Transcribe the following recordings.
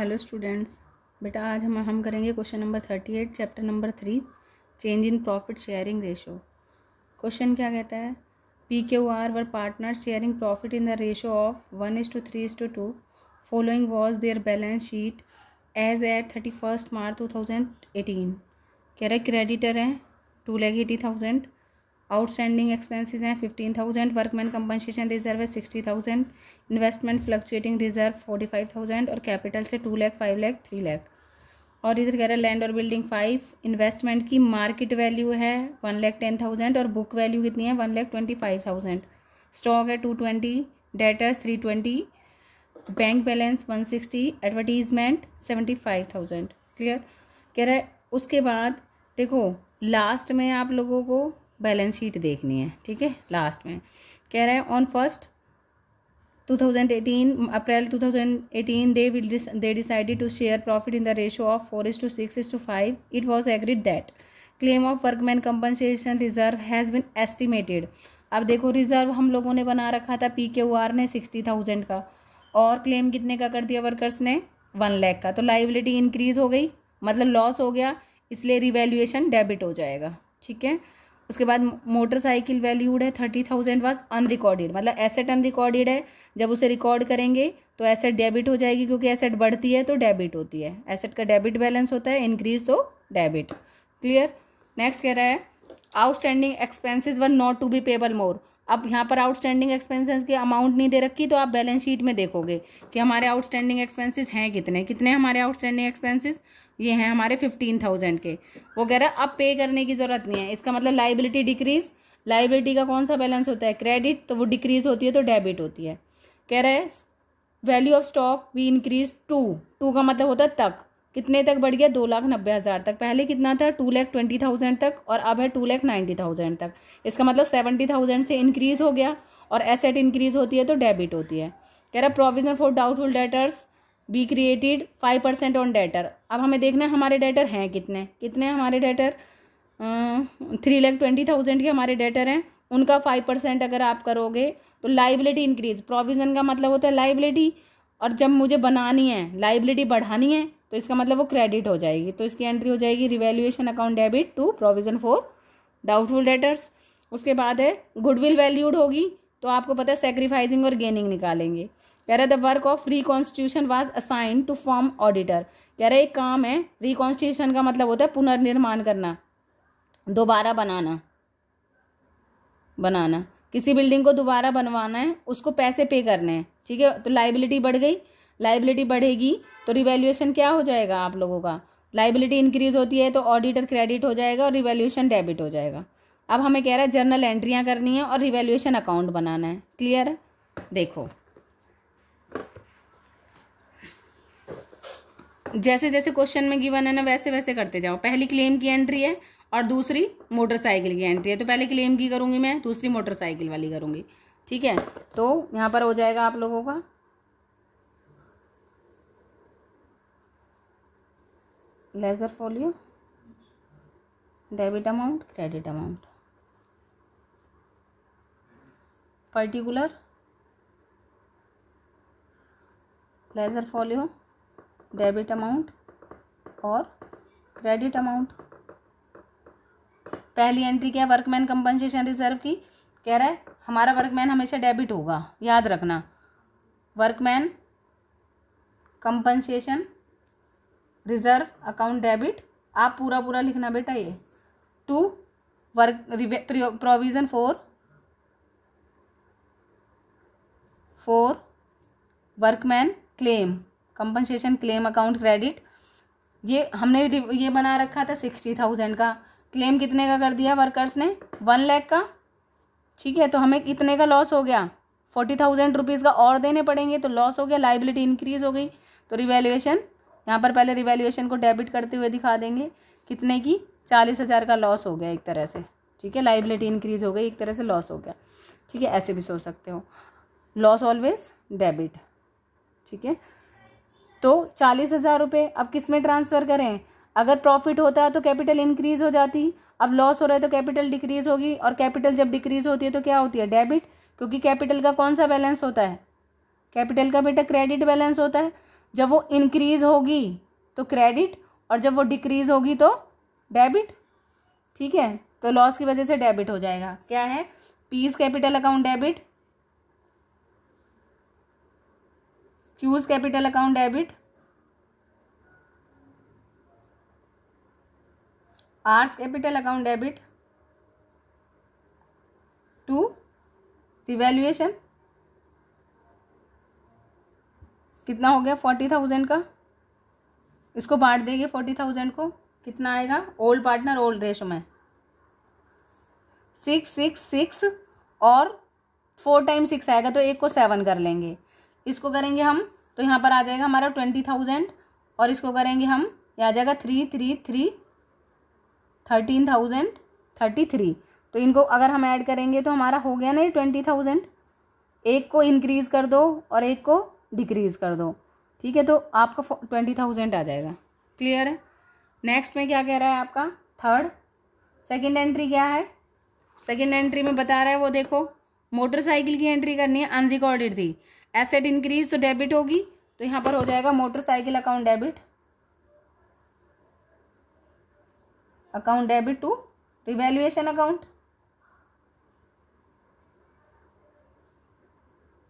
hello students बेटा आज हम हम करेंगे question number thirty eight chapter number three change in profit sharing ratio question क्या कहता है P K O R were partner sharing profit in the ratio of one is to three is to two following was their balance sheet as at thirty first March two thousand eighteen कह रहे creditor हैं two lakh eighty thousand outstanding expenses हैं fifteen thousand workman compensation reserve है sixty thousand investment fluctuating reserve forty five thousand और capital से two lakh five lakh three lakh और इधर कह रहा है लैंड और बिल्डिंग फाइव इन्वेस्टमेंट की मार्केट वैल्यू है वन लैख टेन थाउजेंड और बुक वैल्यू कितनी है one lakh twenty five thousand stock है two twenty debtors three twenty bank balance one sixty advertisement seventy five thousand clear कह रहा है उसके बाद देखो लास्ट में आप लोगों को बैलेंस शीट देखनी है ठीक है लास्ट में कह रहा है on first 2018 April 2018 they will they decided to share profit in the ratio of four is to six is to five it was agreed that claim of workman compensation reserve has been estimated अब देखो reserve हम लोगों ने बना रखा था P K O R ने sixty thousand का और क्लेम कितने का कर दिया वर्कर्स ने वन लैख का तो लाइबिलिटी इंक्रीज हो गई मतलब लॉस हो गया इसलिए रिवेल्यूएशन डेबिट हो जाएगा ठीक है उसके बाद मोटरसाइकिल वैल्यूड है थर्टी थाउजेंड वॉज अनरिकॉर्डेड मतलब एसेट अनरिकॉर्डेड है जब उसे रिकॉर्ड करेंगे तो एसेट डेबिट हो जाएगी क्योंकि एसेट बढ़ती है तो डेबिट होती है एसेट का डेबिट बैलेंस होता है इंक्रीज तो डेबिट क्लियर नेक्स्ट कह रहा है outstanding expenses were not to be payable more अब यहाँ पर आउटस्टैंडिंग एक्सपेंसेस की अमाउंट नहीं दे रखी तो आप बैलेंस शीट में देखोगे कि हमारे आउटस्टैंडिंग एक्सपेंसेस हैं कितने कितने हमारे आउटस्टैंडिंग एक्सपेंसेस ये हैं हमारे फिफ्टीन थाउजेंड के वगैरह अब पे करने की ज़रूरत नहीं है इसका मतलब लाइबिलिटी डिक्रीज़ लाइबिलिटी का कौन सा बैलेंस होता है क्रेडिट तो वो डिक्रीज़ होती है तो डेबिट होती है कह रहा है value of stock we increase to to का मतलब होता है तक कितने तक बढ़ गया दो लाख नब्बे हज़ार तक पहले कितना था टू लैख ट्वेंटी थाउजेंड तक और अब है टू लैख नाइन्टी थाउजेंड तक इसका मतलब सेवेंटी थाउजेंड से इंक्रीज़ हो गया और एसेट इंक्रीज़ होती है तो डेबिट होती है कह रहा है provision for doubtful debtors be created five percent on debtor अब हमें देखना है हमारे डेटर हैं कितने कितने हमारे debtor three lakh twenty thousand के हमारे डेटर हैं उनका फाइव परसेंट अगर आप करोगे तो लाइबिलिटी इंक्रीज प्रोविज़न का मतलब होता है लाइबिलिटी और जब मुझे बनानी है लाइबिलिटी बढ़ानी है तो इसका मतलब वो क्रेडिट हो जाएगी तो इसकी एंट्री हो जाएगी revaluation account debit to provision for doubtful debtors उसके बाद है गुडविल वैल्यूड होगी तो आपको पता है सेक्रीफाइसिंग और गेनिंग निकालेंगे कह रहे the work of reconstitution was assign to form auditor कह रहे एक काम है रिकॉन्स्टिट्यूशन का मतलब होता है पुनर्निर्माण करना दोबारा बनाना बनाना किसी बिल्डिंग को दोबारा बनवाना है उसको पैसे पे करने हैं ठीक है तो लाइबिलिटी बढ़ गई लाइबिलिटी बढ़ेगी तो रिवेल्यूशन क्या हो जाएगा आप लोगों का लाइबिलिटी इंक्रीज होती है तो ऑडिटर क्रेडिट हो जाएगा और रिवेल्यूशन डेबिट हो जाएगा अब हमें कह रहा है जर्नल एंट्रियाँ करनी है और रिवेल्यूएशन अकाउंट बनाना है क्लियर है देखो जैसे जैसे क्वेश्चन में गिवन है ना वैसे वैसे करते जाओ पहली क्लेम की एंट्री है और दूसरी मोटरसाइकिल की एंट्री है तो पहले क्लेम की करूँगी मैं दूसरी मोटरसाइकिल वाली करूँगी ठीक है तो यहाँ पर हो जाएगा आप लोगों का ledger folio debit amount credit amount particular ledger folio debit amount और क्रेडिट अमाउंट पहली एंट्री क्या है वर्कमैन कंपनसेशन रिजर्व की कह रहा है हमारा वर्कमैन हमेशा डेबिट होगा याद रखना workman compensation reserve account debit आप पूरा पूरा लिखना बेटा ये to work provision for for workman claim compensation claim account credit ये हमने ये बना रखा था सिक्सटी थाउजेंड का क्लेम कितने का कर दिया वर्कर्स ने वन लैख का ठीक है तो हमें कितने का लॉस हो गया फोर्टी थाउजेंड रुपीज़ का और देने पड़ेंगे तो लॉस हो गया लाइबिलिटी इंक्रीज हो गई तो रिवैल्यूएशन यहाँ पर पहले रिवैल्यूएशन को डेबिट करते हुए दिखा देंगे कितने की चालीस हज़ार का लॉस हो गया एक तरह से ठीक है लाइबिलिटी इंक्रीज हो गई एक तरह से लॉस हो गया ठीक है ऐसे भी सोच सकते हो लॉस ऑलवेज डेबिट ठीक है तो चालीस हज़ार रुपये अब किस में ट्रांसफ़र करें अगर प्रॉफिट होता है तो कैपिटल इंक्रीज़ हो जाती अब लॉस हो रहा है तो कैपिटल डिक्रीज़ होगी और कैपिटल जब डिक्रीज़ होती है तो क्या होती है डेबिट क्योंकि कैपिटल का कौन सा बैलेंस होता है कैपिटल का बेटा क्रेडिट बैलेंस होता है जब वो इंक्रीज़ होगी तो क्रेडिट और जब वो डिक्रीज़ होगी तो डेबिट ठीक है तो लॉस की वजह से डेबिट हो जाएगा क्या है P's capital account debit Q's capital account debit R's capital account debit to revaluation कितना हो गया फोर्टी थाउजेंड का इसको बांट देंगे फोर्टी थाउजेंड को कितना आएगा ओल्ड पार्टनर ओल्ड रेशो में सिक्स सिक्स सिक्स और फोर टाइम सिक्स आएगा तो एक को सेवन कर लेंगे इसको करेंगे हम तो यहाँ पर आ जाएगा हमारा ट्वेंटी थाउजेंड और इसको करेंगे हम ये आ जाएगा three three three thirteen thousand thirty three तो इनको अगर हम ऐड करेंगे तो हमारा हो गया ना ये ट्वेंटी थाउजेंड एक को इनक्रीज़ कर दो और एक को डिक्रीज़ कर दो ठीक है तो आपका ट्वेंटी थाउजेंड आ जाएगा क्लियर है नेक्स्ट में क्या कह रहा है आपका थर्ड सेकेंड एंट्री क्या है सेकेंड एंट्री में बता रहा है वो देखो मोटरसाइकिल की एंट्री करनी है अनरिकॉर्डेड थी एसेट इंक्रीज तो डेबिट होगी तो यहाँ पर हो जाएगा motorcycle account debit account debit to revaluation account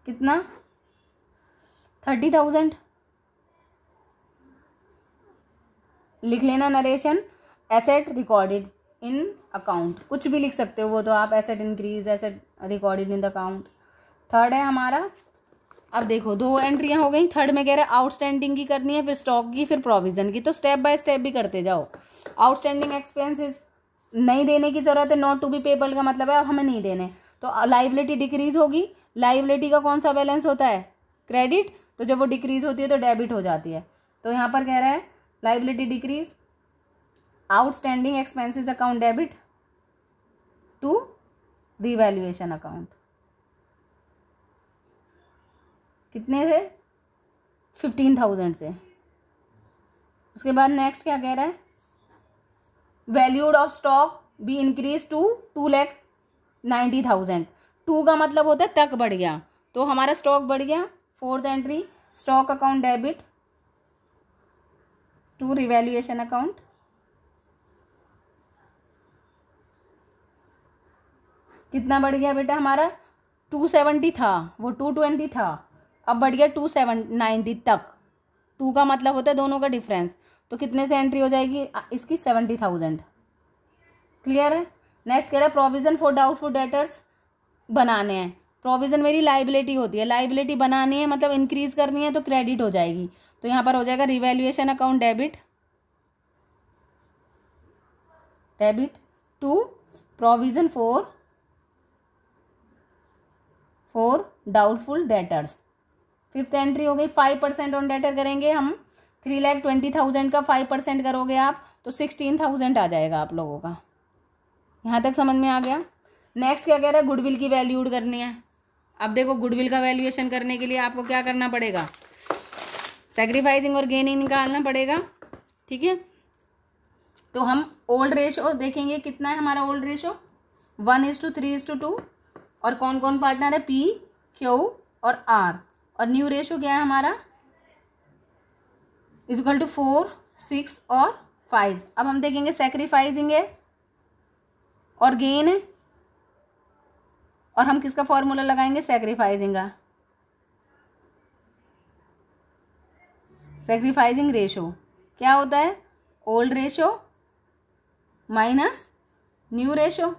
कितना थर्टी थाउजेंड लिख लेना narration asset recorded in account कुछ भी लिख सकते हो वो तो आप asset increase asset recorded in the account third है हमारा अब देखो दो एंट्रियां हो गई थर्ड में कह रहे हैं आउटस्टैंडिंग की करनी है फिर स्टॉक की फिर प्रोविजन की तो स्टेप बाय स्टेप भी करते जाओ आउटस्टैंडिंग एक्सपेंसेस नहीं देने की जरूरत है नॉट टू बी पेबल का मतलब है अब हमें नहीं देने तो लाइबिलिटी डिक्रीज होगी लाइबिलिटी का कौन सा बैलेंस होता है क्रेडिट तो जब वो डिक्रीज होती है तो डेबिट हो जाती है तो यहाँ पर कह रहा है liability decrease outstanding expenses account debit to revaluation account कितने से फिफ्टीन थाउजेंड से उसके बाद नेक्स्ट क्या कह रहा है valued of stock be increase to two lakh ninety thousand to का मतलब होता है तक बढ़ गया तो हमारा स्टॉक बढ़ गया fourth entry stock account debit to revaluation account कितना बढ़ गया बेटा हमारा टू सेवेंटी था वो टू ट्वेंटी था अब बढ़ गया टू सेवन नाइन्टी तक टू का मतलब होता है दोनों का डिफरेंस तो कितने से एंट्री हो जाएगी इसकी सेवेंटी थाउजेंड क्लियर है नेक्स्ट कह रहा है प्रोविज़न फॉर डाउटफुल डेटर्स बनाने हैं प्रोविज़न मेरी लाइबिलिटी होती है लाइबिलिटी बनानी है मतलब इंक्रीज करनी है तो क्रेडिट हो जाएगी तो यहाँ पर हो जाएगा revaluation account debit debit to provision for for doubtful debtors fifth entry हो गई फाइव परसेंट ऑन डेटर करेंगे हम थ्री लैख ट्वेंटी थाउजेंड का फाइव परसेंट करोगे आप तो सिक्सटीन थाउजेंड आ जाएगा आप लोगों का यहाँ तक समझ में आ गया नेक्स्ट क्या कह रहा है गुडविल की वैल्यूड करनी है अब देखो गुडविल का वैल्यूएशन करने के लिए आपको क्या करना पड़ेगा सेक्रीफाइसिंग और गेनिंग निकालना पड़ेगा ठीक है तो हम ओल्ड रेशो देखेंगे कितना है हमारा old ratio one is to three is to two और कौन कौन पार्टनर है पी क्यू और आर और न्यू रेशो क्या है हमारा इजकल टू फोर सिक्स और फाइव अब हम देखेंगे सेक्रीफाइजिंग है और गेन है और हम किसका फॉर्मूला लगाएंगे सेक्रीफाइजिंग का सेक्रीफाइजिंग रेशो क्या होता है old ratio minus new ratio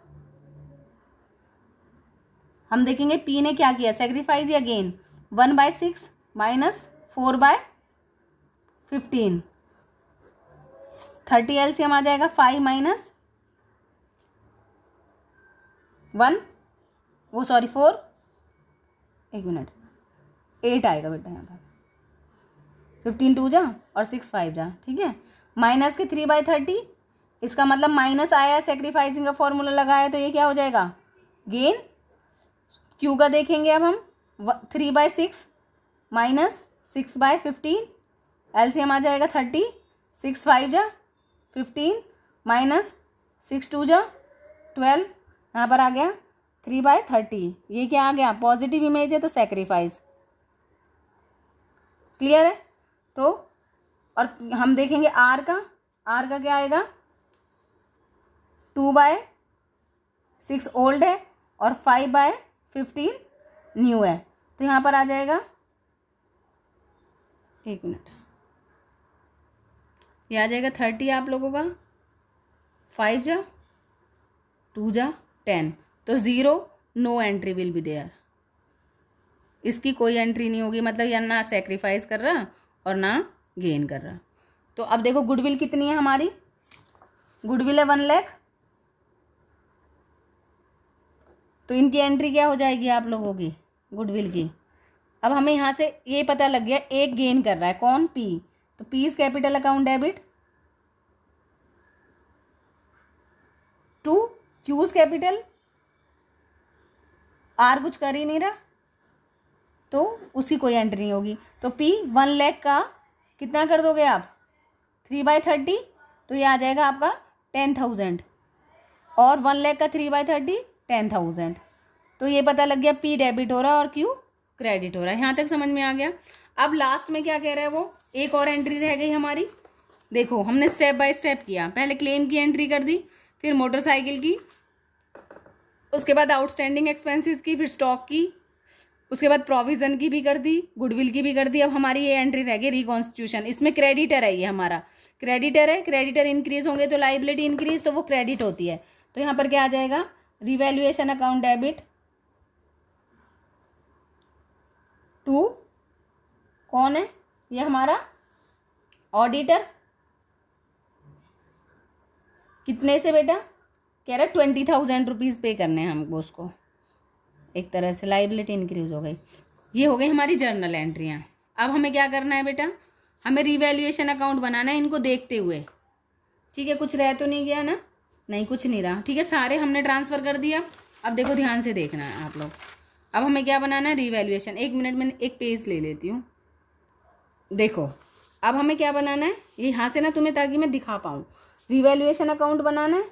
हम देखेंगे पी ने क्या किया सेक्रीफाइज या gain one by six minus four by fifteen thirty LCM आ जाएगा फाइव माइनस वन वो सॉरी फोर एक मिनट एट आएगा बेटा यहाँ पर फिफ्टीन टू जा और सिक्स फाइव जा ठीक है माइनस के थ्री बाय थर्टी इसका मतलब माइनस आया सेक्रीफाइसिंग का फॉर्मूला लगाया तो ये क्या हो जाएगा गेन क्यू का देखेंगे अब हम three by six minus six by fifteen LCM आ जाएगा थर्टी सिक्स फाइव जा फिफ्टीन माइनस सिक्स टू जा ट्वेल्व यहाँ पर आ गया थ्री बाय थर्टी ये क्या आ गया पॉजिटिव इमेज है तो सेक्रीफाइस क्लियर है तो और हम देखेंगे आर का आर का क्या आएगा टू बाय सिक्स ओल्ड है और फाइव बाय फिफ्टीन न्यू है तो यहाँ पर आ जाएगा एक मिनट ये आ जाएगा थर्टी आप लोगों का फाइव जा टू जा टेन तो zero no entry will be there इसकी कोई एंट्री नहीं होगी मतलब या ना सेक्रीफाइस कर रहा और ना गेन कर रहा तो अब देखो गुडविल कितनी है हमारी गुडविल है वन लैख तो इनकी एंट्री क्या हो जाएगी आप लोगों की गुडविल की अब हमें यहाँ से ये पता लग गया एक गेन कर रहा है कौन पी तो P is capital account debit to Q's capital R कुछ कर ही नहीं रहा तो उसकी कोई एंट्री नहीं होगी तो पी वन लैख का कितना कर दोगे आप थ्री बाई थर्टी तो ये आ जाएगा आपका टेन थाउजेंड और वन लैख का three by thirty ten thousand तो ये पता लग गया पी डेबिट हो रहा है और क्यू क्रेडिट हो रहा है यहाँ तक समझ में आ गया अब लास्ट में क्या कह रहा है वो एक और एंट्री रह गई हमारी देखो हमने स्टेप बाय स्टेप किया पहले क्लेम की एंट्री कर दी फिर मोटरसाइकिल की उसके बाद आउटस्टैंडिंग एक्सपेंसेस की फिर स्टॉक की उसके बाद प्रोविज़न की भी कर दी गुडविल की भी कर दी अब हमारी ये एंट्री रह गई रिकॉन्स्टिट्यूशन इसमें क्रेडिटर है ये हमारा क्रेडिटर है क्रेडिटर इंक्रीज होंगे तो लाइबिलिटी इंक्रीज तो वो क्रेडिट होती है तो यहाँ पर क्या आ जाएगा रिवैल्यूएशन अकाउंट डेबिट टू कौन है ये हमारा ऑडिटर कितने से बेटा कह रहा ट्वेंटी थाउजेंड रुपीज़ पे करने हैं हमको उसको एक तरह से लाइबिलिटी इंक्रीज हो गई ये हो गई हमारी जर्नल एंट्रियाँ अब हमें क्या करना है बेटा हमें रिवैल्यूएशन अकाउंट बनाना है इनको देखते हुए ठीक है कुछ रह तो नहीं गया ना नहीं कुछ नहीं रहा ठीक है सारे हमने ट्रांसफ़र कर दिया अब देखो ध्यान से देखना है आप लोग अब हमें क्या बनाना है रिवेल्यूएशन एक मिनट में एक पेज ले लेती हूँ देखो अब हमें क्या बनाना है ये यहाँ से ना तुम्हें ताकि मैं दिखा पाऊँ रिवैल्यूएशन अकाउंट बनाना है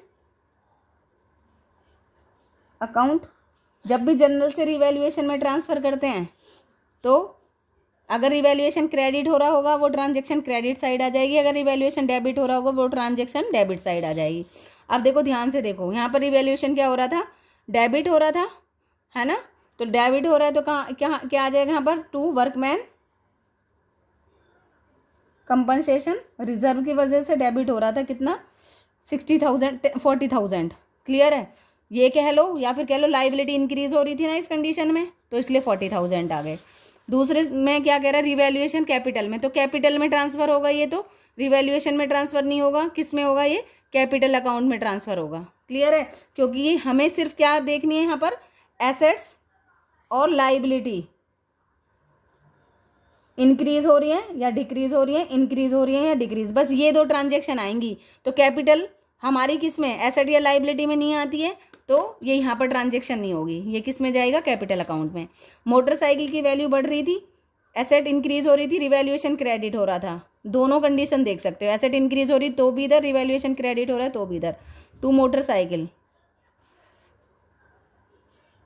अकाउंट जब भी जनरल से रिवैल्यूएशन में ट्रांसफ़र करते हैं तो अगर रिवैल्यूएशन क्रेडिट हो रहा होगा वो ट्रांजेक्शन क्रेडिट साइड आ जाएगी अगर रिवैल्यूएशन डेबिट हो रहा होगा वो ट्रांजेक्शन डेबिट साइड आ जाएगी अब देखो ध्यान से देखो यहाँ पर रिवेल्यूएशन क्या हो रहा था डेबिट हो रहा था है ना तो डेबिट हो रहा है तो कहाँ क्या क्या आ जाएगा यहाँ पर टू वर्कमैन कंपनसेशन रिजर्व की वजह से डेबिट हो रहा था कितना sixty thousand forty thousand clear है ये कह लो या फिर कह लो लाइबिलिटी इंक्रीज हो रही थी ना इस कंडीशन में तो इसलिए फोर्टी थाउजेंड आ गए दूसरे में क्या कह रहा है रिवैल्यूएशन कैपिटल में तो कैपिटल में ट्रांसफर होगा ये तो रिवैल्यूएशन में ट्रांसफर नहीं होगा किस में होगा ये कैपिटल अकाउंट में ट्रांसफर होगा क्लियर है क्योंकि ये हमें सिर्फ क्या देखनी है यहाँ पर एसेट्स और लाइबिलिटी इंक्रीज हो रही है या डिक्रीज हो रही है इंक्रीज हो रही है या डिक्रीज बस ये दो ट्रांजेक्शन आएंगी तो कैपिटल हमारी किस में एसेट या लाइबिलिटी में नहीं आती है तो ये यहाँ पर ट्रांजेक्शन नहीं होगी ये किस में जाएगा कैपिटल अकाउंट में मोटरसाइकिल की वैल्यू बढ़ रही थी एसेट इंक्रीज हो रही थी रिवेल्यूएशन क्रेडिट हो रहा था दोनों कंडीशन देख सकते हो एसेट इंक्रीज हो रही तो भी इधर रिवेल्यूएशन क्रेडिट हो रहा है तो भी इधर टू मोटरसाइकिल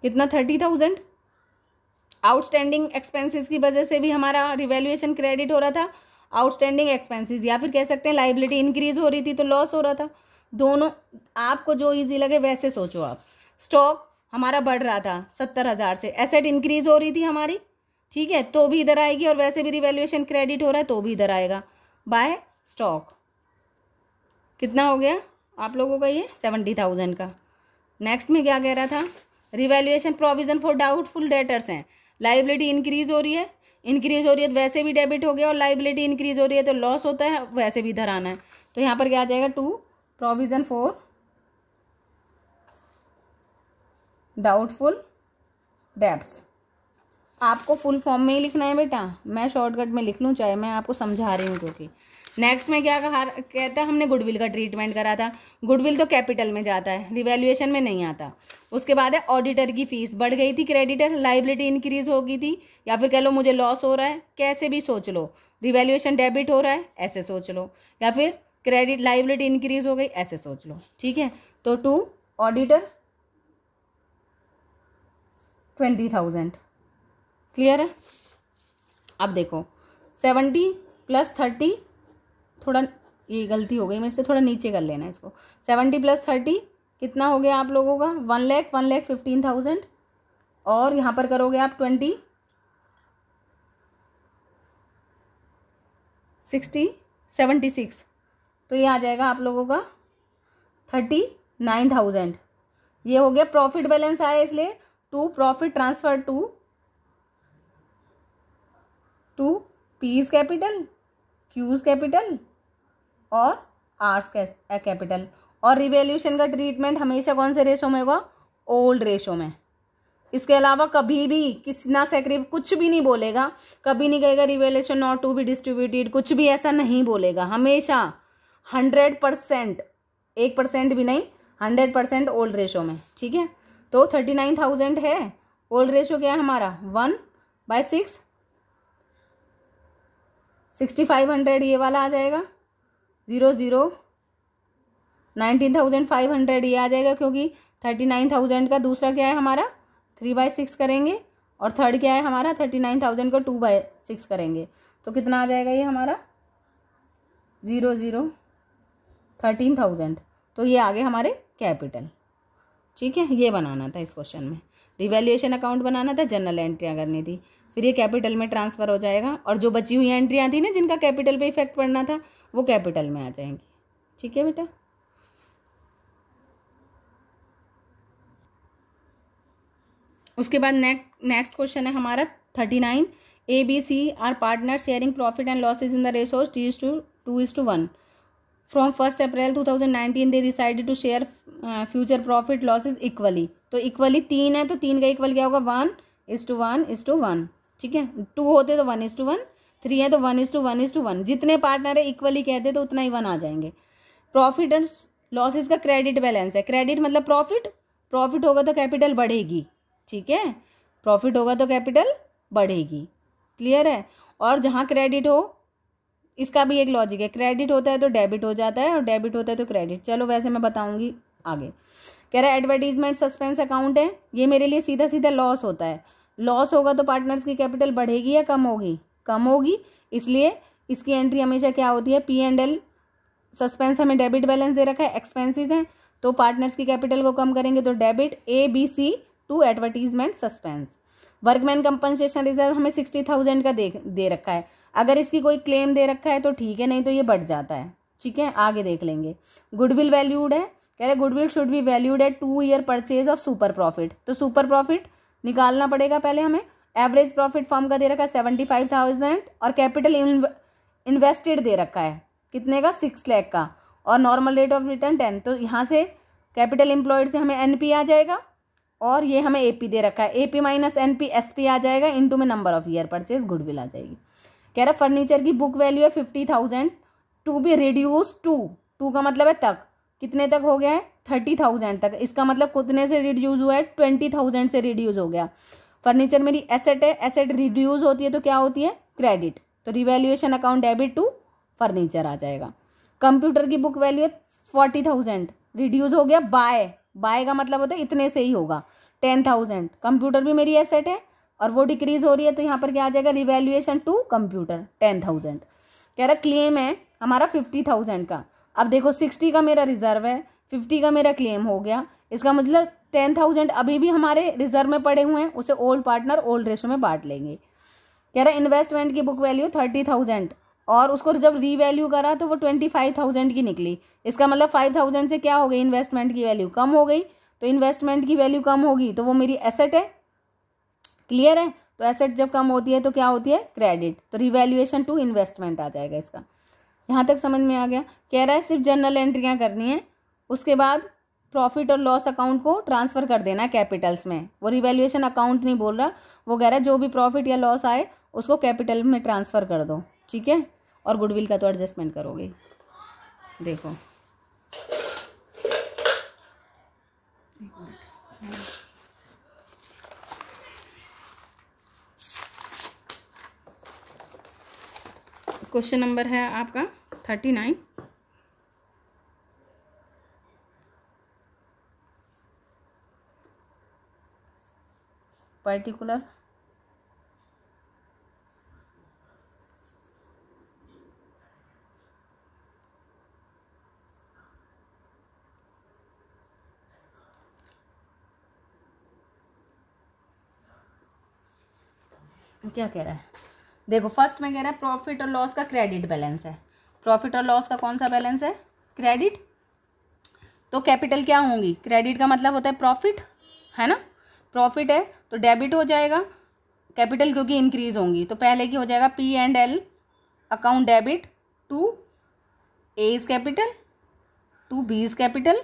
कितना थर्टी थाउजेंड आउटस्टैंडिंग एक्सपेंसेस की वजह से भी हमारा रिवेल्युएशन क्रेडिट हो रहा था आउटस्टैंडिंग एक्सपेंसेस या फिर कह सकते हैं लाइबिलिटी इंक्रीज हो रही थी तो लॉस हो रहा था दोनों आपको जो ईजी लगे वैसे सोचो आप स्टॉक हमारा बढ़ रहा था सत्तर हज़ार से एसेट इंक्रीज हो रही थी हमारी ठीक है तो भी इधर आएगी और वैसे भी रिवेल्युएशन क्रेडिट हो रहा है तो भी इधर आएगा बाय स्टॉक कितना हो गया आप लोगों का ये सेवेंटी थाउजेंड का नेक्स्ट में क्या कह रहा था revaluation provision for doubtful debtors हैं लाइबिलिटी इंक्रीज हो रही है इंक्रीज हो रही है तो वैसे भी डेबिट हो गया और लाइबिलिटी इंक्रीज हो रही है तो लॉस होता है वैसे भी इधर आना है तो यहाँ पर क्या आ जाएगा to provision for doubtful debts आपको फुल फॉर्म में ही लिखना है बेटा मैं शॉर्टकट में लिख लूँ चाहे मैं आपको समझा रही हूँ क्योंकि नेक्स्ट में क्या कहा कहता हमने गुडविल का ट्रीटमेंट करा था गुडविल तो कैपिटल में जाता है रिवेल्युएशन में नहीं आता उसके बाद है ऑडिटर की फीस बढ़ गई थी क्रेडिटर लाइबिलिटी इंक्रीज हो गई थी या फिर कह लो मुझे लॉस हो रहा है कैसे भी सोच लो रिवेल्युएशन डेबिट हो रहा है ऐसे सोच लो या फिर क्रेडिट लाइबिलिटी इंक्रीज हो गई ऐसे सोच लो ठीक है तो to auditor twenty thousand clear है अब देखो सेवेंटी प्लस थर्टी थोड़ा ये गलती हो गई मेरे से थोड़ा नीचे कर लेना इसको सेवेंटी प्लस थर्टी कितना हो गया आप लोगों का one lakh one lakh fifteen thousand और यहाँ पर करोगे आप ट्वेंटी सिक्सटी सेवेंटी सिक्स तो ये आ जाएगा आप लोगों का थर्टी नाइन थाउजेंड ये हो गया प्रॉफिट बैलेंस आया इसलिए to profit transfer to to P's capital Q's capital और आर्स कैपिटल और रिवेल्यूशन का ट्रीटमेंट हमेशा कौन से रेशो में होगा ओल्ड रेशो में इसके अलावा कभी भी किसना सेक्रिफ कुछ भी नहीं बोलेगा कभी नहीं कहेगा revaluation not to be distributed कुछ भी ऐसा नहीं बोलेगा हमेशा हंड्रेड परसेंट एक परसेंट भी नहीं हंड्रेड परसेंट ओल्ड रेशो में ठीक है तो थर्टी नाइन थाउजेंड है ओल्ड रेशो क्या है हमारा one by six sixty five hundred ये वाला आ जाएगा zero zero nineteen thousand five hundred ये आ जाएगा क्योंकि थर्टी नाइन थाउजेंड का दूसरा क्या है हमारा थ्री बाई सिक्स करेंगे और थर्ड क्या है हमारा थर्टी नाइन थाउजेंड का टू बाई सिक्स करेंगे तो कितना आ जाएगा ये हमारा ज़ीरो ज़ीरो थर्टीन थाउजेंड तो ये आगे हमारे कैपिटल ठीक है ये बनाना था इस क्वेश्चन में रिवेल्यूएशन अकाउंट बनाना था जनरल एंट्रियाँ करनी थी फिर ये कैपिटल में ट्रांसफ़र हो जाएगा और जो बची हुई एंट्रियाँ थी ना जिनका कैपिटल पे इफेक्ट पड़ना था वो कैपिटल में आ जाएंगी ठीक है बेटा उसके बाद नेक्स्ट नेक्स्ट क्वेश्चन है हमारा thirty nine A B C R partner sharing profit and losses in the रेसोर्स टी is to two is two one from first April two thousand nineteen they decided to share future profit losses equally तो equally तीन है तो तीन का equal क्या होगा one is two one is two one ठीक है टू होते तो one is two one three है तो one is two one is two one जितने पार्टनर है इक्वली कह दे तो उतना ही वन आ जाएंगे प्रॉफिट एंड लॉसेज का क्रेडिट बैलेंस है क्रेडिट मतलब प्रॉफिट प्रॉफिट होगा तो कैपिटल बढ़ेगी ठीक है प्रॉफिट होगा तो कैपिटल बढ़ेगी क्लियर है और जहाँ क्रेडिट हो इसका भी एक लॉजिक है क्रेडिट होता है तो डेबिट हो जाता है और डेबिट होता है तो क्रेडिट चलो वैसे मैं बताऊँगी आगे कह रहा है एडवर्टीजमेंट सस्पेंस अकाउंट है ये मेरे लिए सीधा सीधा लॉस होता है लॉस होगा तो पार्टनर्स की कैपिटल बढ़ेगी या कम होगी कम होगी इसलिए इसकी एंट्री हमेशा क्या होती है पी एंड एल सस्पेंस हमें डेबिट बैलेंस दे रखा है एक्सपेंसिज हैं तो पार्टनर्स की कैपिटल को कम करेंगे तो debit A B C to advertisement suspense workman compensation reserve हमें सिक्सटी थाउजेंड का दे दे रखा है अगर इसकी कोई क्लेम दे रखा है तो ठीक है नहीं तो ये बढ़ जाता है ठीक है आगे देख लेंगे गुडविल वैल्यूड है कह रहे goodwill should be valued at two year purchase of super profit तो सुपर प्रॉफिट निकालना पड़ेगा पहले हमें एवरेज प्रॉफिट फॉर्म का दे रखा है सेवेंटी फाइव थाउजेंड और कैपिटल इन्वेस्टेड दे रखा है कितने का सिक्स लैख का और normal rate of return ten तो यहाँ से कैपिटल इम्प्लॉयड से हमें एन आ जाएगा और ये हमें ए दे रखा है A P minus N P S P आ जाएगा इंटू में number of year purchase goodwill आ जाएगी कह रहा फर्नीचर की बुक वैल्यू है fifty thousand to be reduce to to का मतलब है तक कितने तक हो गया है थर्टी थाउजेंड तक इसका मतलब कितने से रिड्यूज़ हुआ है ट्वेंटी थाउजेंड से रिड्यूज़ हो गया फर्नीचर मेरी एसेट है एसेट रिड्यूज होती है तो क्या होती है क्रेडिट तो revaluation account debit to furniture आ जाएगा कंप्यूटर की बुक वैल्यू है फोर्टी थाउजेंड रिड्यूज हो गया बाय बाय का मतलब होता है इतने से ही होगा टेन थाउजेंड कंप्यूटर भी मेरी एसेट है और वो डिक्रीज हो रही है तो यहाँ पर क्या आ जाएगा revaluation to computer ten thousand कह रहा क्लेम है हमारा फिफ्टी थाउजेंड का अब देखो सिक्सटी का मेरा रिजर्व है फिफ्टी का मेरा क्लेम हो गया इसका मतलब टेन थाउजेंड अभी भी हमारे रिजर्व में पड़े हुए हैं उसे ओल्ड पार्टनर ओल्ड रेशो में बांट लेंगे कह रहा है इन्वेस्टमेंट की बुक वैल्यू थर्टी थाउजेंड और उसको जब रीवैल्यू करा तो वो ट्वेंटी फाइव थाउजेंड की निकली इसका मतलब फाइव थाउजेंड से क्या हो गई इन्वेस्टमेंट की वैल्यू कम हो गई तो इन्वेस्टमेंट की वैल्यू कम होगी तो वो मेरी एसेट है क्लियर है तो एसेट जब कम होती है तो क्या होती है क्रेडिट तो रिवैल्यूएशन टू इन्वेस्टमेंट आ जाएगा इसका यहाँ तक समझ में आ गया कह रहा है सिर्फ जर्नल एंट्रियाँ करनी है उसके बाद प्रॉफिट और लॉस अकाउंट को ट्रांसफ़र कर देना कैपिटल्स में वो रिवैल्यूएशन अकाउंट नहीं बोल रहा वो कह रहा है जो भी प्रॉफिट या लॉस आए उसको कैपिटल में ट्रांसफ़र कर दो ठीक है और गुडविल का तो एडजस्टमेंट करोगे देखो क्वेश्चन नंबर है आपका थर्टी नाइन पर्टिकुलर क्या कह रहा है देखो फर्स्ट में कह रहा है प्रॉफिट और लॉस का क्रेडिट बैलेंस है प्रॉफिट और लॉस का कौन सा बैलेंस है क्रेडिट तो कैपिटल क्या होंगी क्रेडिट का मतलब होता है प्रॉफिट है ना प्रॉफिट है तो डेबिट हो जाएगा कैपिटल क्योंकि इंक्रीज होंगी तो पहले की हो जाएगा P and L account debit to A's capital to B's capital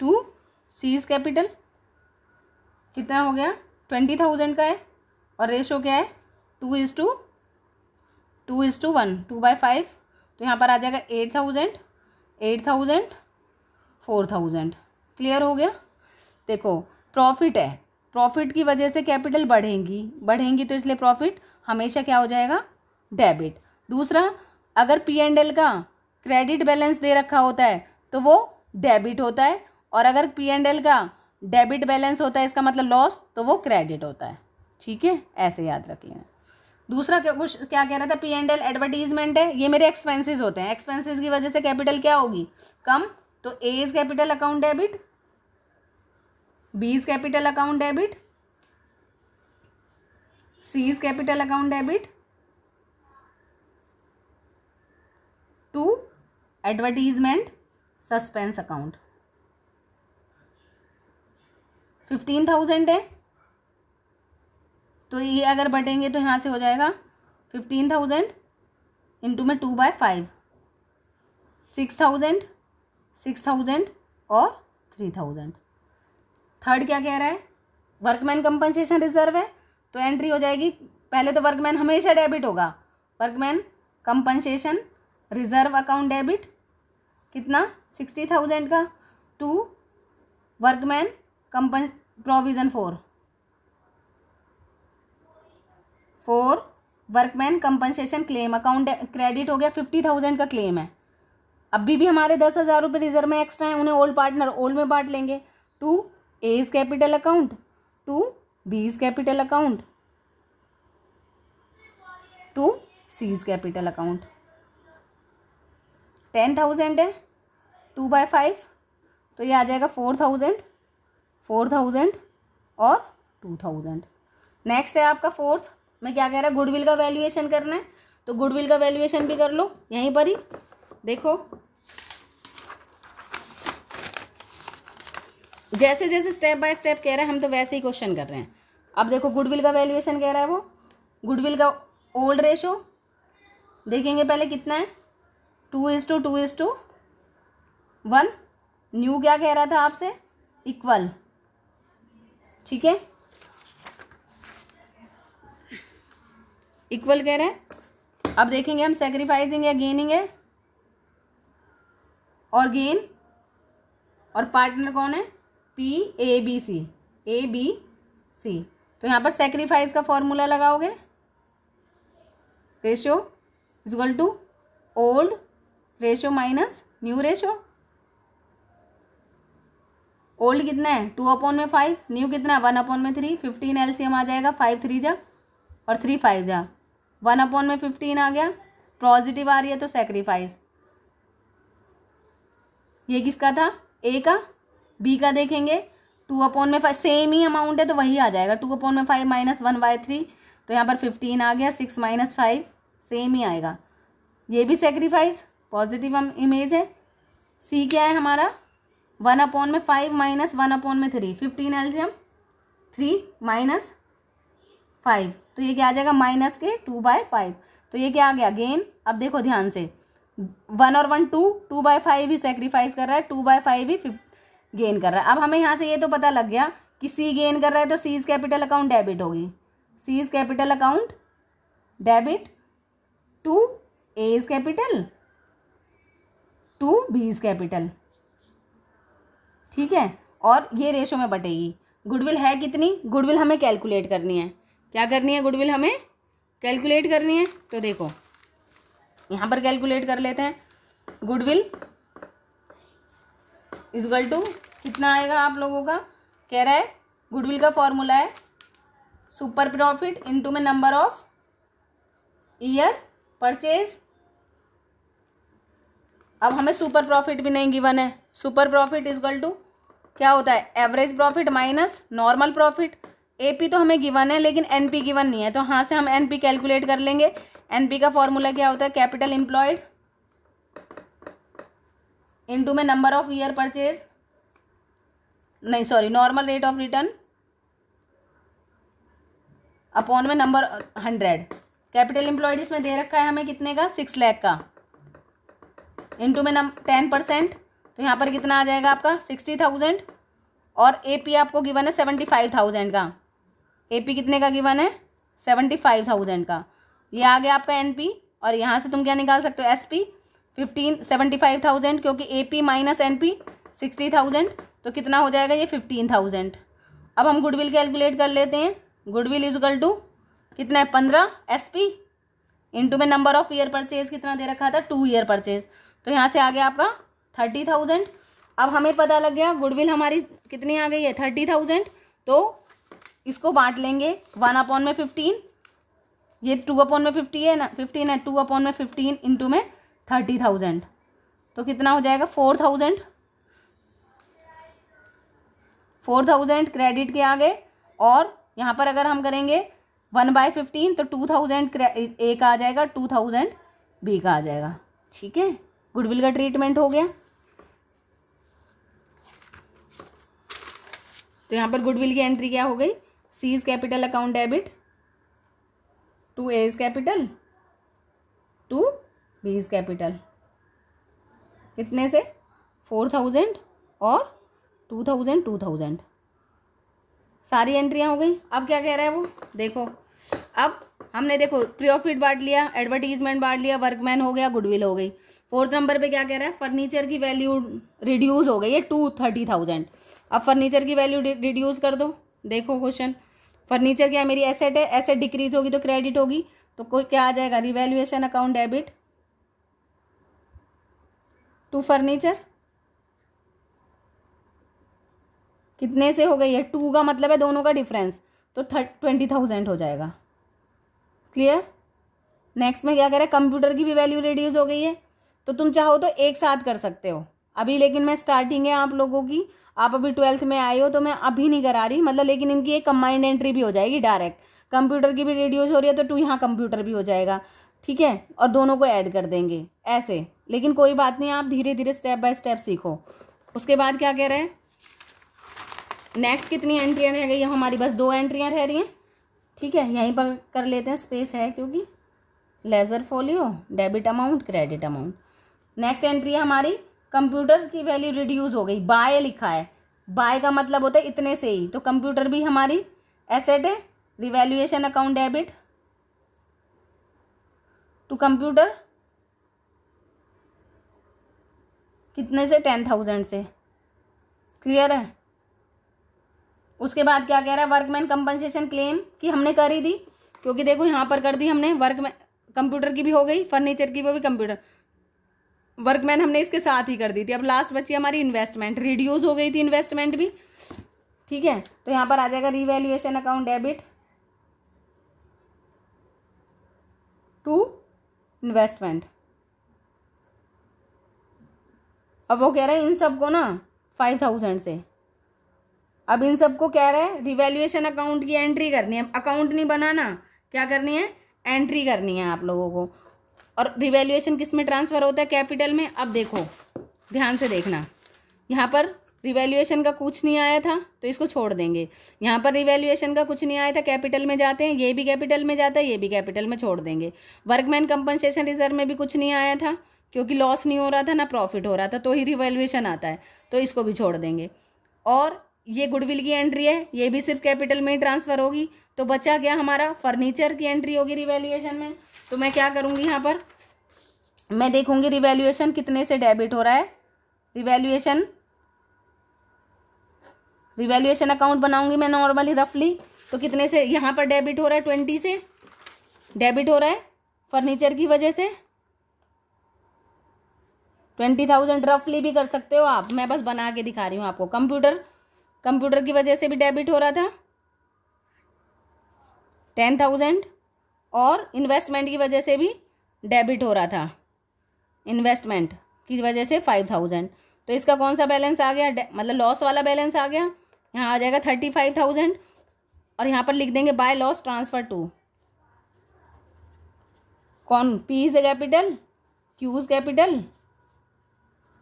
to C's capital कितना हो गया ट्वेंटी थाउजेंड का है और रेशो क्या है two is two two is two one two by five तो यहाँ पर आ जाएगा eight thousand eight thousand four thousand clear हो गया देखो प्रॉफिट है प्रॉफिट की वजह से कैपिटल बढ़ेंगी बढ़ेंगी तो इसलिए प्रॉफिट हमेशा क्या हो जाएगा डेबिट दूसरा अगर पी एंड एल का क्रेडिट बैलेंस दे रखा होता है तो वो डेबिट होता है और अगर पी एंड एल का डेबिट बैलेंस होता है इसका मतलब लॉस तो वो क्रेडिट होता है ठीक है ऐसे याद रख लेना दूसरा क्या कुछ क्या कह रहा था पी एंड एल एडवर्टीजमेंट है ये मेरे एक्सपेंसेस होते हैं एक्सपेंसेस की वजह से कैपिटल क्या होगी कम तो A's capital account debit B's capital account debit C's capital account debit to advertisement suspense account fifteen thousand है तो ये अगर बटेंगे तो यहाँ से हो जाएगा फिफ्टीन थाउजेंड इंटू में two by five six thousand six thousand और थ्री थाउजेंड थर्ड क्या कह रहा है वर्कमैन कंपनसेशन रिजर्व है तो एंट्री हो जाएगी पहले तो वर्कमैन हमेशा डेबिट होगा workman compensation reserve account debit कितना सिक्सटी थाउजेंड का to workman compensation provision for for workman compensation claim account credit हो गया फिफ्टी थाउजेंड का क्लेम है अभी भी हमारे दस हज़ार रुपये रिजर्व में एक्स्ट्रा है उन्हें ओल्ड पार्टनर ओल्ड में बांट लेंगे to A's capital account to B's capital account to C's capital account ten thousand है टू बाय फाइव तो ये आ जाएगा फोर थाउजेंड फोर थाउजेंड और टू थाउजेंड नेक्स्ट है आपका फोर्थ मैं क्या कह रहा गुडविल का वैल्यूएशन करना है तो गुडविल का वैल्यूएशन भी कर लो यहीं पर ही देखो जैसे जैसे स्टेप बाय स्टेप कह रहे हैं हम तो वैसे ही क्वेश्चन कर रहे हैं अब देखो गुडविल का वैल्यूएशन कह रहा है वो गुडविल का ओल्ड रेशो देखेंगे पहले कितना है two is to two is two one new क्या कह रहा था आपसे इक्वल ठीक है इक्वल कह रहे हैं अब देखेंगे हम सेक्रीफाइसिंग या गेनिंग है और गेन और पार्टनर कौन है P A B C A B C तो यहाँ पर सेक्रीफाइस का फॉर्मूला लगाओगे ratio equal to old ratio minus new ratio old कितना है टू अपॉन में फाइव न्यू कितना है वन अपॉन में थ्री फिफ्टीन एलसीएम आ जाएगा फाइव थ्री जा और थ्री फाइव जा वन अपॉन में फिफ्टीन आ गया पॉजिटिव आ रही है तो सेक्रीफाइस ये किसका था ए का बी का देखेंगे टू अपॉन में फाइव सेम ही अमाउंट है तो वही आ जाएगा टू अपॉन में five minus one by three तो यहाँ पर फिफ्टीन आ गया सिक्स माइनस फाइव सेम ही आएगा ये भी सेक्रीफाइस पॉजिटिव हम इमेज है सी क्या है हमारा वन अपॉन में फाइव माइनस वन अपॉन में three fifteen LCM three minus five तो ये क्या आ जाएगा माइनस के टू बाय फाइव तो ये क्या आ गया गेन अब देखो ध्यान से वन और one two two by five ही सेक्रीफाइस कर रहा है टू बाय फाइव ही गेन कर रहा है अब हमें यहाँ से ये तो पता लग गया कि सी गेन कर रहा है तो सीज कैपिटल अकाउंट डेबिट होगी C's capital account debit to A's capital to B's capital ठीक है और ये रेशो में बटेगी गुडविल है कितनी गुडविल हमें कैलकुलेट करनी है क्या करनी है गुडविल हमें कैलकुलेट करनी है तो देखो यहाँ पर कैलकुलेट कर लेते हैं गुडविल इजगल टू कितना आएगा आप लोगों का कह रहा है गुडविल का फॉर्मूला है सुपर प्रॉफिट इनटू में नंबर ऑफ ईयर परचेज अब हमें सुपर प्रॉफिट भी नहीं गिवन है सुपर प्रॉफिट इजगल टू क्या होता है average profit minus normal profit A P तो हमें गिवन है लेकिन एनपी गिवन नहीं है तो हाँ से हम एनपी कैलकुलेट कर लेंगे एनपी का फॉर्मूला क्या होता है कैपिटल इंप्लॉयड इनटू में नंबर ऑफ ईयर परचेज नहीं sorry normal rate of return upon में नंबर हंड्रेड कैपिटल एम्प्लॉयड इसमें दे रखा है हमें कितने का सिक्स लैख का इंटू में नंबर टेन परसेंट तो यहाँ पर कितना आ जाएगा आपका सिक्सटी थाउजेंड और ए पी आपको गिवन है सेवेंटी फाइव थाउजेंड का ए पी कितने का गिवन है सेवेंटी फाइव थाउजेंड का ये आ गया आपका एन पी और यहाँ से तुम क्या निकाल सकते हो S P fifteen seventy five thousand क्योंकि A P minus N P sixty thousand तो कितना हो जाएगा ये फिफ्टीन थाउजेंड अब हम गुडविल कैलकुलेट कर लेते हैं गुडविल इज इक्वल टू कितना है पंद्रह एस पी इंटू में नंबर ऑफ ईयर परचेज कितना दे रखा था टू ईयर परचेज तो यहाँ से आ गया आपका थर्टी थाउजेंड अब हमें पता लग गया गुडविल हमारी कितनी आ गई है थर्टी थाउजेंड तो इसको बांट लेंगे वन अपॉन में फिफ्टीन ये टू अपॉन में फिफ्टी है ना फिफ्टीन है टू अपॉन में फिफ्टीन इंटू में थर्टी थाउजेंड तो कितना हो जाएगा four thousand four thousand credit के आगे और यहाँ पर अगर हम करेंगे वन बाय फिफ्टीन तो टू थाउजेंड ए का आ जाएगा टू थाउजेंड बी का आ जाएगा ठीक है गुडविल का ट्रीटमेंट हो गया तो यहाँ पर गुडविल की एंट्री क्या हो गई C's capital account debit to A's capital to B's capital कितने से फोर थाउजेंड और टू थाउजेंड टू थाउजेंड सारी एंट्रियाँ हो गई अब क्या कह रहा है वो देखो अब हमने देखो प्रियोफिट बांट लिया एडवर्टीजमेंट बांट लिया वर्कमैन हो गया गुडविल हो गई फोर्थ नंबर पे क्या कह रहा है फर्नीचर की वैल्यू रिड्यूस हो गई है टू थर्टी थाउजेंड अब फर्नीचर की वैल्यू रिड्यूस कर दो देखो क्वेश्चन फर्नीचर क्या मेरी एसेट है एसेट डिक्रीज होगी तो क्रेडिट होगी तो क्या आ जाएगा revaluation account debit to furniture कितने से हो गई है टू का मतलब है दोनों का डिफरेंस तो थर्ट ट्वेंटी थाउजेंड हो जाएगा क्लियर नेक्स्ट में क्या कह रहा है कंप्यूटर की भी वैल्यू रिड्यूस हो गई है तो तुम चाहो तो एक साथ कर सकते हो अभी लेकिन मैं स्टार्टिंग है आप लोगों की आप अभी ट्वेल्थ में आए हो तो मैं अभी नहीं करा रही मतलब लेकिन इनकी एक कंबाइंड एंट्री भी हो जाएगी डायरेक्ट कंप्यूटर की भी रिड्यूस हो रही है तो टू यहाँ कंप्यूटर भी हो जाएगा ठीक है और दोनों को ऐड कर देंगे ऐसे लेकिन कोई बात नहीं आप धीरे धीरे स्टेप बाय स्टेप सीखो उसके बाद क्या कह रहे हैं नेक्स्ट कितनी एंट्रियाँ रह गई हमारी बस दो एंट्रियाँ रह रही हैं ठीक है यहीं पर कर लेते हैं स्पेस है क्योंकि ledger folio debit amount credit amount next entry है हमारी कंप्यूटर की वैल्यू रिड्यूस हो गई बाय लिखा है बाय का मतलब होता है इतने से ही तो कंप्यूटर भी हमारी एसेट है revaluation account debit to computer कितने से टेन थाउजेंड से क्लियर है उसके बाद क्या कह रहा है वर्कमैन कंपनसेशन क्लेम कि हमने कर ही दी क्योंकि देखो यहाँ पर कर दी हमने वर्कमैन कंप्यूटर की भी हो गई फर्नीचर की वो भी कंप्यूटर वर्कमैन हमने इसके साथ ही कर दी थी अब लास्ट बची हमारी इन्वेस्टमेंट रिड्यूस हो गई थी इन्वेस्टमेंट भी ठीक है तो यहाँ पर आ जाएगा revaluation account debit to investment अब वो कह रहा है इन सब को ना फाइव थाउजेंड से अब इन सबको कह रहा है रिवेल्युएशन अकाउंट की एंट्री करनी है अकाउंट नहीं बनाना क्या करनी है एंट्री करनी है आप लोगों को और रिवेल्युएशन किस में ट्रांसफ़र होता है कैपिटल में अब देखो ध्यान से देखना यहाँ पर रिवेल्युएशन का कुछ नहीं आया था तो इसको छोड़ देंगे यहाँ पर रिवेल्युएशन का कुछ नहीं आया था कैपिटल में जाते हैं ये भी कैपिटल में जाता है ये भी कैपिटल में छोड़ देंगे वर्कमैन कंपनसेशन रिजर्व में भी कुछ नहीं आया था क्योंकि लॉस नहीं हो रहा था ना प्रॉफिट हो रहा था तो ही रिवेल्यूएशन आता है तो इसको भी छोड़ देंगे और ये गुडविल की एंट्री है ये भी सिर्फ कैपिटल में ही ट्रांसफ़र होगी तो बचा गया हमारा फर्नीचर की एंट्री होगी रिवेल्यूएशन में तो मैं क्या करूँगी यहाँ पर मैं देखूँगी रिवेल्यूएशन कितने से डेबिट हो रहा है रिवेल्यूएशन रिवेल्यूएशन अकाउंट बनाऊंगी मैं नॉर्मली रफली तो कितने से यहाँ पर डेबिट हो रहा है ट्वेंटी से डेबिट हो रहा है फर्नीचर की वजह से ट्वेंटी थाउजेंड रफली भी कर सकते हो आप मैं बस बना के दिखा रही हूँ आपको कंप्यूटर कंप्यूटर की वजह से भी डेबिट हो रहा था टेन थाउजेंड और इन्वेस्टमेंट की वजह से भी डेबिट हो रहा था इन्वेस्टमेंट की वजह से फाइव थाउजेंड तो इसका कौन सा बैलेंस आ गया मतलब लॉस वाला बैलेंस आ गया यहाँ आ जाएगा थर्टी फाइव थाउजेंड और यहाँ पर लिख देंगे बाय लॉस ट्रांसफ़र टू कौन P's capital Q's capital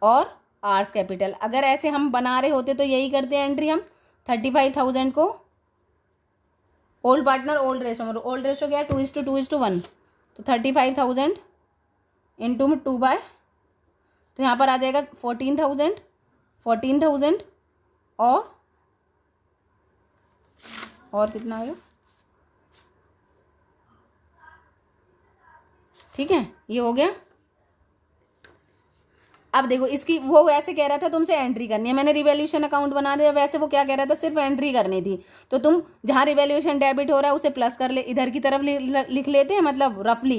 और आर्स कैपिटल अगर ऐसे हम बना रहे होते तो यही करते हैं एंट्री हम थर्टी फाइव थाउजेंड को old partner old ratio old ratio क्या है two is to two is two one तो thirty five thousand into two by तो यहाँ पर आ जाएगा फोर्टीन थाउजेंड फोर्टीन थाउजेंड और और कितना आएगा ठीक है ये हो गया अब देखो इसकी वो वैसे कह रहा था तुमसे एंट्री करनी है मैंने रिवेल्यूशन अकाउंट बना दिया वैसे वो क्या कह रहा था सिर्फ एंट्री करनी थी तो तुम जहाँ रिवेल्यूशन डेबिट हो रहा है उसे प्लस कर ले इधर की तरफ लिख लेते हैं मतलब रफली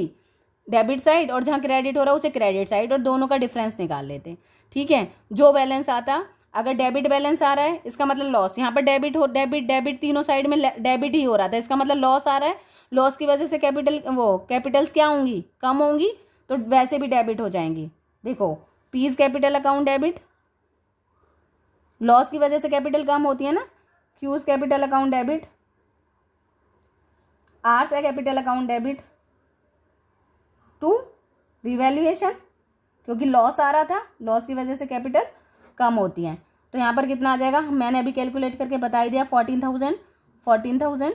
डेबिट साइड और जहाँ क्रेडिट हो रहा है उसे क्रेडिट साइड और दोनों का डिफरेंस निकाल लेते हैं ठीक है जो बैलेंस आता अगर डेबिट बैलेंस आ रहा है इसका मतलब लॉस यहाँ पर डेबिट हो डेबिट डेबिट तीनों साइड में डेबिट ही हो रहा था इसका मतलब लॉस आ रहा है लॉस की वजह से कैपिटल वो कैपिटल्स क्या होंगी कम होंगी तो वैसे भी डेबिट हो जाएंगी देखो P's capital account debit loss की वजह से कैपिटल कम होती है ना Q's capital account debit R's capital account debit to revaluation क्योंकि लॉस आ रहा था लॉस की वजह से कैपिटल कम होती हैं तो यहाँ पर कितना आ जाएगा मैंने अभी कैलकुलेट करके बता ही दिया फोर्टीन थाउजेंड फोर्टीन थाउजेंड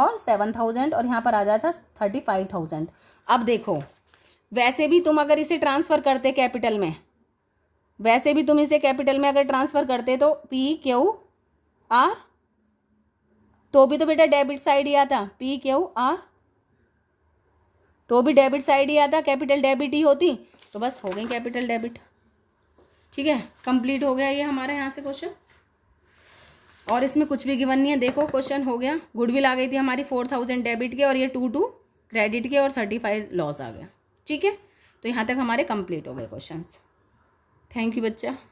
और सेवन थाउजेंड और यहाँ पर आ जाता थर्टी फाइव थाउजेंड अब देखो वैसे भी तुम अगर इसे ट्रांसफ़र करते कैपिटल में वैसे भी तुम इसे कैपिटल में अगर ट्रांसफर करते तो पी क्यू आर तो भी तो बेटा डेबिट साइड ही आता पी क्यू आर तो भी डेबिट साइड ही आता कैपिटल डेबिट ही होती तो बस हो गई कैपिटल डेबिट ठीक है कंप्लीट हो गया ये हमारे यहाँ से क्वेश्चन और इसमें कुछ भी गिवन नहीं है देखो क्वेश्चन हो गया गुडविल आ गई थी हमारी फोर थाउजेंड डेबिट के और ये टू टू क्रेडिट के और थर्टी फाइव लॉस आ गया ठीक है तो यहाँ तक हमारे कंप्लीट हो गए क्वेश्चंस थैंक यू बच्चा